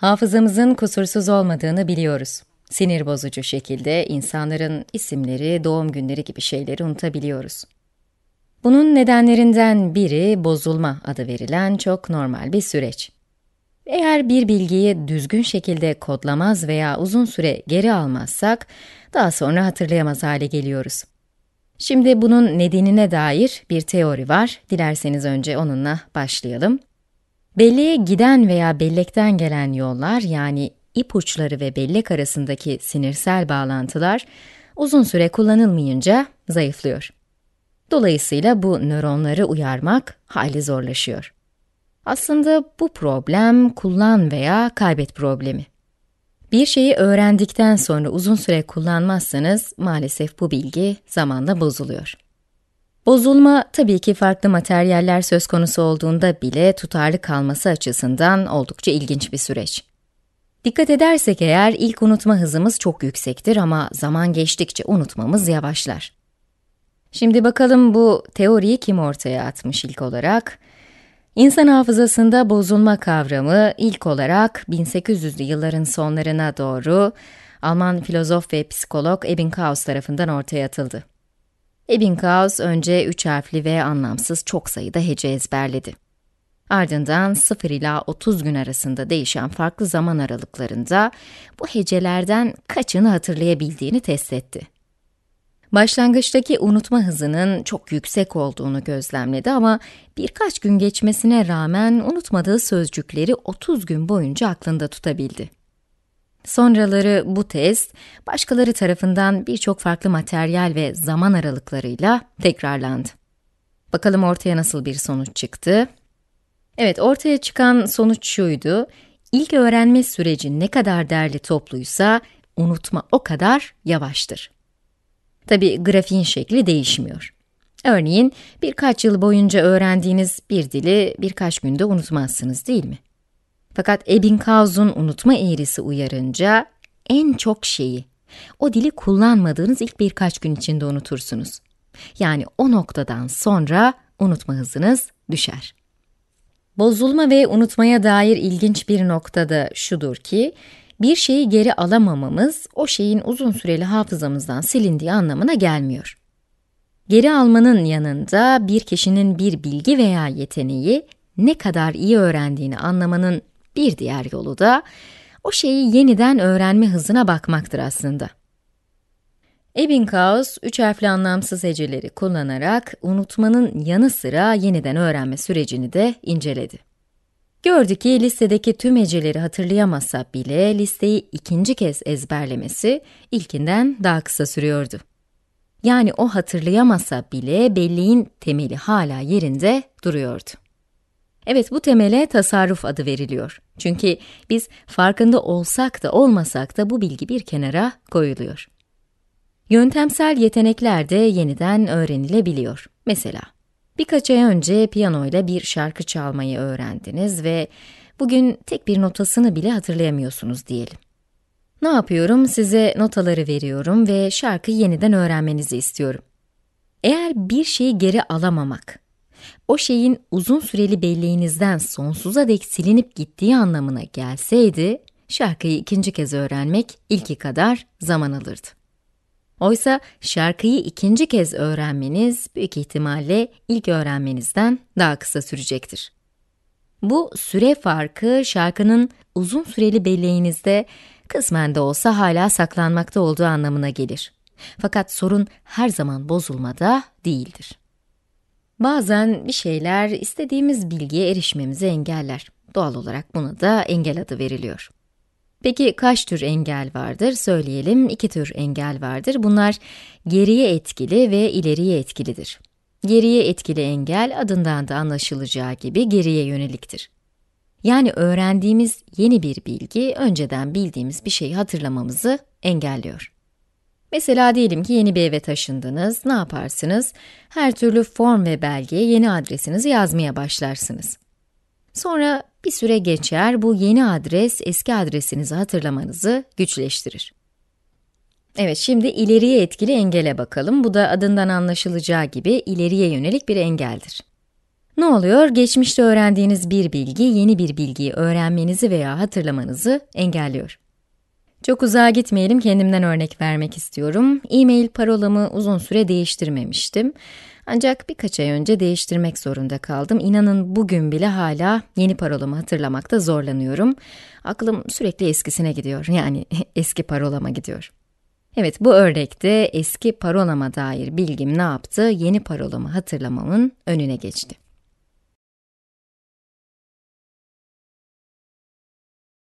Hafızamızın kusursuz olmadığını biliyoruz. Sinir bozucu şekilde insanların isimleri, doğum günleri gibi şeyleri unutabiliyoruz. Bunun nedenlerinden biri bozulma adı verilen çok normal bir süreç. Eğer bir bilgiyi düzgün şekilde kodlamaz veya uzun süre geri almazsak, daha sonra hatırlayamaz hale geliyoruz. Şimdi bunun nedenine dair bir teori var. Dilerseniz önce onunla başlayalım. Belleğe giden veya bellekten gelen yollar yani ipuçları ve bellek arasındaki sinirsel bağlantılar uzun süre kullanılmayınca zayıflıyor. Dolayısıyla bu nöronları uyarmak hayli zorlaşıyor. Aslında bu problem kullan veya kaybet problemi. Bir şeyi öğrendikten sonra uzun süre kullanmazsanız maalesef bu bilgi zamanla bozuluyor. Bozulma tabii ki farklı materyaller söz konusu olduğunda bile tutarlı kalması açısından oldukça ilginç bir süreç. Dikkat edersek eğer ilk unutma hızımız çok yüksektir ama zaman geçtikçe unutmamız yavaşlar. Şimdi bakalım bu teoriyi kim ortaya atmış ilk olarak? İnsan hafızasında bozulma kavramı ilk olarak 1800'lü yılların sonlarına doğru Alman filozof ve psikolog Ebbinghaus tarafından ortaya atıldı. Ebbinghaus önce üç harfli ve anlamsız çok sayıda hece ezberledi. Ardından 0 ila 30 gün arasında değişen farklı zaman aralıklarında bu hecelerden kaçını hatırlayabildiğini test etti. Başlangıçtaki unutma hızının çok yüksek olduğunu gözlemledi ama birkaç gün geçmesine rağmen unutmadığı sözcükleri 30 gün boyunca aklında tutabildi. Sonraları bu test başkaları tarafından birçok farklı materyal ve zaman aralıklarıyla tekrarlandı. Bakalım ortaya nasıl bir sonuç çıktı? Evet, ortaya çıkan sonuç şuydu. İlk öğrenme süreci ne kadar derli topluysa unutma o kadar yavaştır. Tabi grafiğin şekli değişmiyor. Örneğin birkaç yıl boyunca öğrendiğiniz bir dili birkaç günde unutmazsınız değil mi? Fakat Ebbinghaus'un unutma eğrisi uyarınca en çok şeyi o dili kullanmadığınız ilk birkaç gün içinde unutursunuz. Yani o noktadan sonra unutma hızınız düşer. Bozulma ve unutmaya dair ilginç bir nokta da şudur ki, bir şeyi geri alamamamız o şeyin uzun süreli hafızamızdan silindiği anlamına gelmiyor. Geri almanın yanında bir kişinin bir bilgi veya yeteneği ne kadar iyi öğrendiğini anlamanın bir diğer yolu da o şeyi yeniden öğrenme hızına bakmaktır aslında. Ebbinghaus, üç harfli anlamsız heceleri kullanarak unutmanın yanı sıra yeniden öğrenme sürecini de inceledi. Gördü ki listedeki tüm heceleri hatırlayamasa bile listeyi ikinci kez ezberlemesi ilkinden daha kısa sürüyordu. Yani o hatırlayamasa bile belleğin temeli hala yerinde duruyordu. Evet bu temele tasarruf adı veriliyor. Çünkü biz farkında olsak da olmasak da bu bilgi bir kenara koyuluyor. Yöntemsel yetenekler de yeniden öğrenilebiliyor. Mesela birkaç ay önce piyanoyla bir şarkı çalmayı öğrendiniz ve bugün tek bir notasını bile hatırlayamıyorsunuz diyelim. Ne yapıyorum? Size notaları veriyorum ve şarkıyı yeniden öğrenmenizi istiyorum. Eğer bir şeyi geri alamamak o şeyin uzun süreli belleğinizden sonsuza dek silinip gittiği anlamına gelseydi, şarkıyı ikinci kez öğrenmek ilki kadar zaman alırdı. Oysa şarkıyı ikinci kez öğrenmeniz büyük ihtimalle ilk öğrenmenizden daha kısa sürecektir. Bu süre farkı şarkının uzun süreli belleğinizde kısmen de olsa hala saklanmakta olduğu anlamına gelir. Fakat sorun her zaman bozulmada değildir. Bazen bir şeyler istediğimiz bilgiye erişmemizi engeller. Doğal olarak buna da engel adı veriliyor. Peki kaç tür engel vardır? Söyleyelim iki tür engel vardır. Bunlar geriye etkili ve ileriye etkilidir. Geriye etkili engel adından da anlaşılacağı gibi geriye yöneliktir. Yani öğrendiğimiz yeni bir bilgi önceden bildiğimiz bir şeyi hatırlamamızı engelliyor. Mesela diyelim ki yeni bir eve taşındınız, ne yaparsınız? Her türlü form ve belgeye yeni adresinizi yazmaya başlarsınız. Sonra bir süre geçer, bu yeni adres eski adresinizi hatırlamanızı güçleştirir. Evet, şimdi ileriye etkili engele bakalım. Bu da adından anlaşılacağı gibi ileriye yönelik bir engeldir. Ne oluyor? Geçmişte öğrendiğiniz bir bilgi, yeni bir bilgiyi öğrenmenizi veya hatırlamanızı engelliyor. Çok uzağa gitmeyelim kendimden örnek vermek istiyorum. E-mail parolamı uzun süre değiştirmemiştim. Ancak birkaç ay önce değiştirmek zorunda kaldım. İnanın bugün bile hala yeni parolamı hatırlamakta zorlanıyorum. Aklım sürekli eskisine gidiyor. Yani eski parolama gidiyor. Evet bu örnekte eski parolama dair bilgim ne yaptı? Yeni parolamı hatırlamamın önüne geçti.